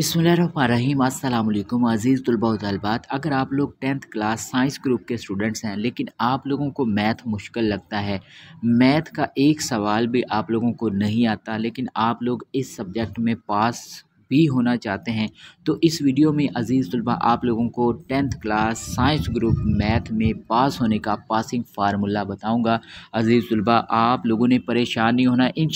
बिसमीम अल्लाम अज़ीज़ तलबा तलबात अगर आप लोग टेंथ क्लास साइंस ग्रुप के स्टूडेंट्स हैं लेकिन आप लोगों को मैथ मुश्किल लगता है मैथ का एक सवाल भी आप लोगों को नहीं आता लेकिन आप लोग इस सब्जेक्ट में पास भी होना चाहते हैं तो इस वीडियो में अज़ीज़ तलबा आप लोगों को tenth class science group math में पास होने का पासिंग फार्मूला बताऊंगा अज़ीज़ तलबा आप लोगों ने परेशान नहीं होना इन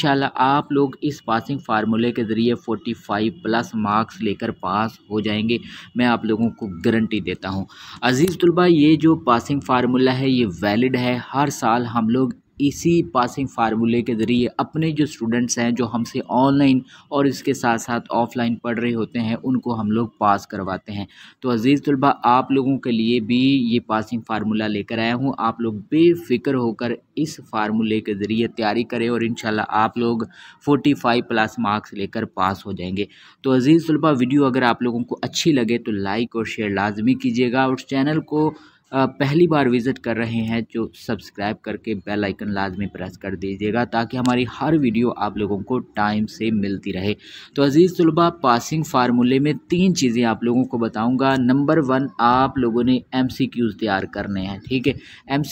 आप लोग इस पासिंग फार्मूले के ज़रिए 45 प्लस मार्क्स लेकर पास हो जाएंगे मैं आप लोगों को गारंटी देता हूँ अज़ीज़ तलबा ये जो पासिंग फार्मूला है ये वैलिड है हर साल हम लोग इसी पासिंग फार्मूले के ज़रिए अपने जो स्टूडेंट्स हैं जो हमसे ऑनलाइन और इसके साथ साथ ऑफलाइन पढ़ रहे होते हैं उनको हम लोग पास करवाते हैं तो अज़ीज़ तलबा आप लोगों के लिए भी ये पासिंग फार्मूला लेकर आया हूँ आप लोग बेफिक्र होकर इस फार्मूले के ज़रिए तैयारी करें और इन आप लोग फोर्टी फाइव प्लस मार्क्स लेकर पास हो जाएंगे तो अज़ीज़ तलबा वीडियो अगर आप लोगों को अच्छी लगे तो लाइक और शेयर लाजमी कीजिएगा और चैनल को पहली बार विज़िट कर रहे हैं जो सब्सक्राइब करके बेल आइकन लाजमी प्रेस कर दीजिएगा ताकि हमारी हर वीडियो आप लोगों को टाइम से मिलती रहे तो अज़ीज़ तलबा पासिंग फार्मूले में तीन चीज़ें आप लोगों को बताऊँगा नंबर वन आप लोगों ने एम तैयार करने हैं ठीक है एम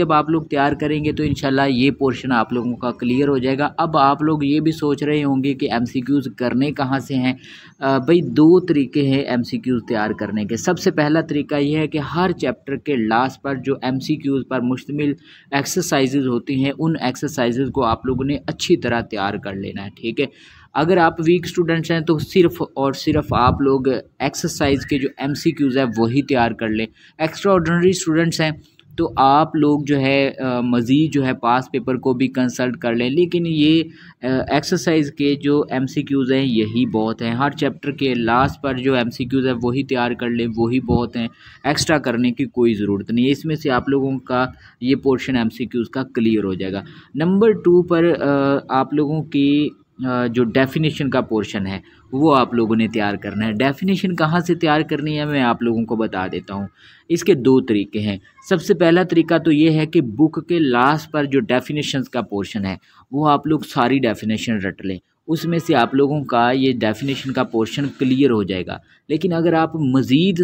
जब आप लोग तैयार करेंगे तो इन ये पोर्शन आप लोगों का क्लियर हो जाएगा अब आप लोग ये भी सोच रहे होंगे कि एम करने कहाँ से हैं भाई दो तरीके हैं एम तैयार करने के सबसे पहला तरीका यह है कि हर चैप्टर के के लास्ट पर जो एम पर मुश्तमिल एक्सरसाइज होती हैं उन एक्सरसाइज को आप लोगों ने अच्छी तरह तैयार कर लेना है ठीक है अगर आप वीक स्टूडेंट्स हैं तो सिर्फ और सिर्फ आप लोग एक्सरसाइज के जो एम है वही तैयार कर लें एक्स्ट्रा ऑर्डनरी स्टूडेंट्स हैं तो आप लोग जो है मज़ीद जो है पास पेपर को भी कंसल्ट कर लें लेकिन ये एक्सरसाइज के जो एमसीक्यूज़ हैं यही बहुत हैं हर चैप्टर के लास्ट पर जो एमसीक्यूज़ है वही तैयार कर लें वही बहुत हैं एक्स्ट्रा करने की कोई ज़रूरत नहीं है इसमें से आप लोगों का ये पोर्शन एमसीक्यूज़ का क्लियर हो जाएगा नंबर टू पर आप लोगों की जो डेफिनेशन का पोर्शन है वो आप लोगों ने तैयार करना है डेफिनेशन कहाँ से तैयार करनी है मैं आप लोगों को बता देता हूँ इसके दो तरीके हैं सबसे पहला तरीका तो ये है कि बुक के लास्ट पर जो डेफिनेशन का पोर्शन है वो आप लोग सारी डेफिनेशन रट लें उसमें से आप लोगों का ये डेफिनेशन का पोर्शन क्लियर हो जाएगा लेकिन अगर आप मज़ीद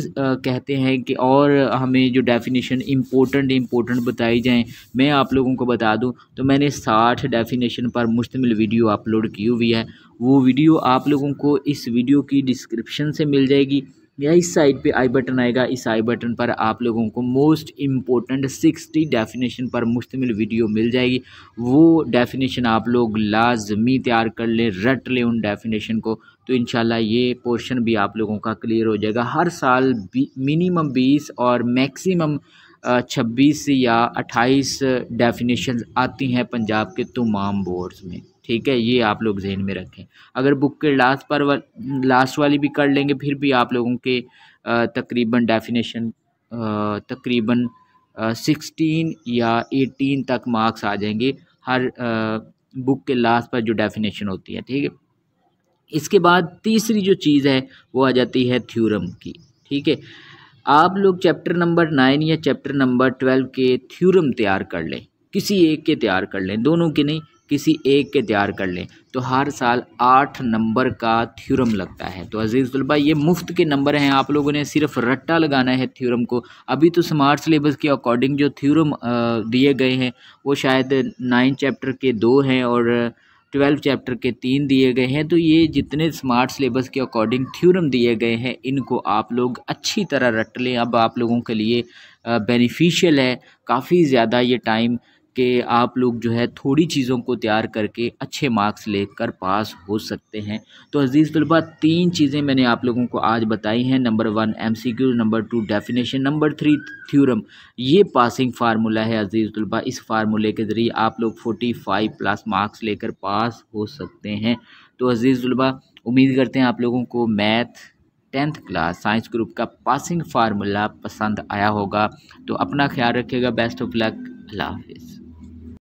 कहते हैं कि और हमें जो डेफिनेशन इम्पोर्टेंट इम्पोर्टेंट बताई जाएँ मैं आप लोगों को बता दूँ तो मैंने साठ डेफिनेशन पर मुश्तमिल वीडियो अपलोड की हुई है वो वीडियो आप लोगों को इस वीडियो की डिस्क्रिप्शन से मिल जाएगी या इस साइड पे आई बटन आएगा इस आई बटन पर आप लोगों को मोस्ट इम्पोर्टेंट सिक्सटी डेफिनेशन पर मुश्तमिल वीडियो मिल जाएगी वो डेफिनेशन आप लोग लाजमी तैयार कर लें रट लें उन डेफिनेशन को तो इन ये पोर्शन भी आप लोगों का क्लियर हो जाएगा हर साल मिनिमम बीस और मैक्सिमम छब्बीस या अट्ठाईस डेफिनेशन आती हैं पंजाब के तमाम बोर्ड्स में ठीक है ये आप लोग जहन में रखें अगर बुक के लास्ट पर वा, लास्ट वाली भी कर लेंगे फिर भी आप लोगों के तकरीबन डेफिनेशन तकरीबन सिक्सटीन या एटीन तक मार्क्स आ जाएंगे हर आ, बुक के लास्ट पर जो डेफिनेशन होती है ठीक है इसके बाद तीसरी जो चीज़ है वो आ जाती है थ्योरम की ठीक है आप लोग चैप्टर नंबर नाइन या चैप्टर नंबर ट्वेल्व के थ्योरम तैयार कर लें किसी एक के तैयार कर लें दोनों के नहीं किसी एक के तैयार कर लें तो हर साल आठ नंबर का थ्योरम लगता है तो अज़ीज़ तलबा ये मुफ्त के नंबर हैं आप लोगों ने सिर्फ रट्टा लगाना है थ्योरम को अभी तो स्मार्ट सिलेबस के अकॉर्डिंग जो थ्योरम दिए गए हैं वो शायद नाइन चैप्टर के दो हैं और ट्वेल्व चैप्टर के तीन दिए गए हैं तो ये जितने स्मार्ट सिलेबस के अकॉर्डिंग थ्योरम दिए गए हैं इनको आप लोग अच्छी तरह रट लें अब आप लोगों के लिए बेनिफिशियल है काफ़ी ज़्यादा ये टाइम कि आप लोग जो है थोड़ी चीज़ों को तैयार करके अच्छे मार्क्स लेकर पास हो सकते हैं तो अज़ीज़ तलबा तीन चीज़ें मैंने आप लोगों को आज बताई हैं number one MCQ number two definition number three theorem ये पासिंग फार्मूला है अज़ीज़ तलबा इस फार्मूले के ज़रिए आप लोग फोर्टी फाइव प्लस मार्क्स लेकर पास हो सकते हैं तो अज़ीज़ तलबा उम्मीद करते हैं आप लोगों को math tenth class science group का पासिंग फार्मूला पसंद आया होगा तो अपना ख्याल रखिएगा बेस्ट ऑफ लक अल्लाह हाफिज़